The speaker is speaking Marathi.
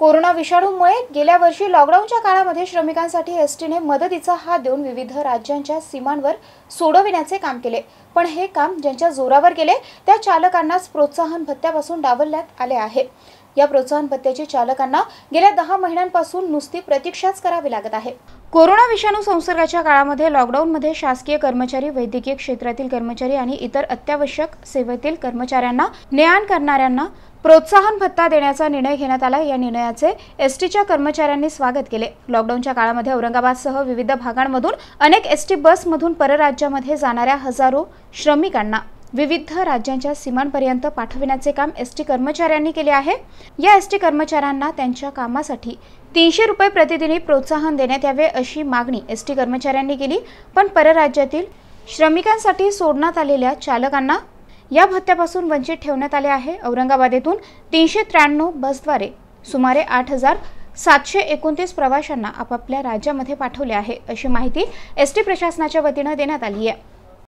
कोरोना विषाणूमुळे गेल्या वर्षी लॉकडाऊनच्या काळामध्ये श्रमिकांसाठी एस टीने मदतीचा हात देऊन विविध राज्यांच्या सीमांवर सोडविण्याचे काम केले पण हे काम ज्यांच्या जोरावर गेले त्या चालकांनाच प्रोत्साहन भत्त्यापासून डावलण्यात आले आहे या प्रोत्साहन भत्त्याची चालकांना गेल्या दहा महिन्यांपासून नुसती प्रतीक्षाच करावी लागत आहे कोरोना विषाणू संसर्गाच्या काळामध्ये लॉकडाऊनमध्ये शासकीय कर्मचारी वैद्यकीय क्षेत्रातील कर्मचारी आणि इतर अत्यावश्यक सेवेतील कर्मचाऱ्यांना ने करणाऱ्यांना प्रोत्साहन भत्ता देण्याचा निर्णय घेण्यात आला या निर्णयाचे एसटीच्या कर्मचाऱ्यांनी स्वागत केले लॉकडाऊनच्या काळामध्ये औरंगाबादसह विविध भागांमधून अनेक एसटी बसमधून परराज्यामध्ये जाणाऱ्या हजारो श्रमिकांना विविध राज्यांच्या सीमांपर्यंत पाठविण्याचे काम एस टी कर्मचाऱ्यांनी केले आहे या एस टी कर्मचाऱ्यांना त्यांच्या कामासाठी तीनशे रुपये प्रतिदिनी प्रोत्साहन देण्यात यावे अशी मागणी एस टी कर्मचाऱ्यांनी केली पण परराज्यातील श्रमिकांसाठी सोडण्यात आलेल्या चालकांना या भत्त्यापासून वंचित ठेवण्यात आले आहे औरंगाबाद येथून तीनशे त्र्याण्णव बसद्वारे सुमारे आठ हजार सातशे एकोणतीस प्रवाशांना आपापल्या राज्यामध्ये पाठवले आहे अशी माहिती एस टी प्रशासनाच्या वतीनं देण्यात आली आहे